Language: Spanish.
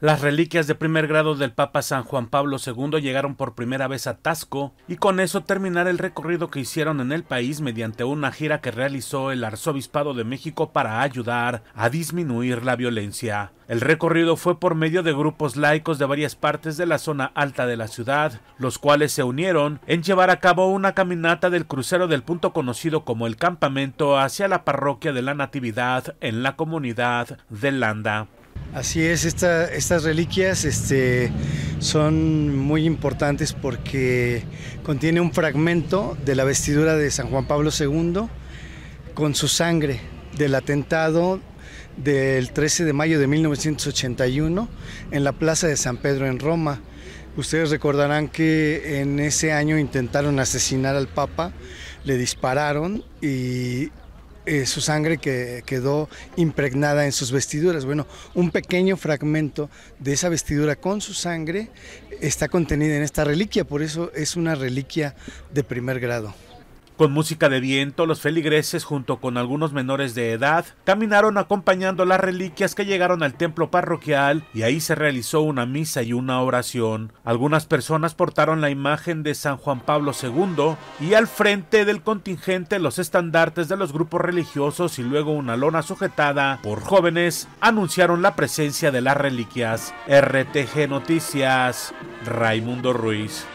Las reliquias de primer grado del Papa San Juan Pablo II llegaron por primera vez a Tasco y con eso terminar el recorrido que hicieron en el país mediante una gira que realizó el Arzobispado de México para ayudar a disminuir la violencia. El recorrido fue por medio de grupos laicos de varias partes de la zona alta de la ciudad, los cuales se unieron en llevar a cabo una caminata del crucero del punto conocido como el campamento hacia la parroquia de la Natividad en la comunidad de Landa. Así es, estas reliquias este, son muy importantes porque contiene un fragmento de la vestidura de San Juan Pablo II con su sangre del atentado del 13 de mayo de 1981 en la Plaza de San Pedro en Roma. Ustedes recordarán que en ese año intentaron asesinar al Papa, le dispararon y eh, su sangre que quedó impregnada en sus vestiduras. Bueno, un pequeño fragmento de esa vestidura con su sangre está contenida en esta reliquia, por eso es una reliquia de primer grado. Con música de viento, los feligreses, junto con algunos menores de edad, caminaron acompañando las reliquias que llegaron al templo parroquial y ahí se realizó una misa y una oración. Algunas personas portaron la imagen de San Juan Pablo II y al frente del contingente los estandartes de los grupos religiosos y luego una lona sujetada por jóvenes anunciaron la presencia de las reliquias. RTG Noticias, Raimundo Ruiz.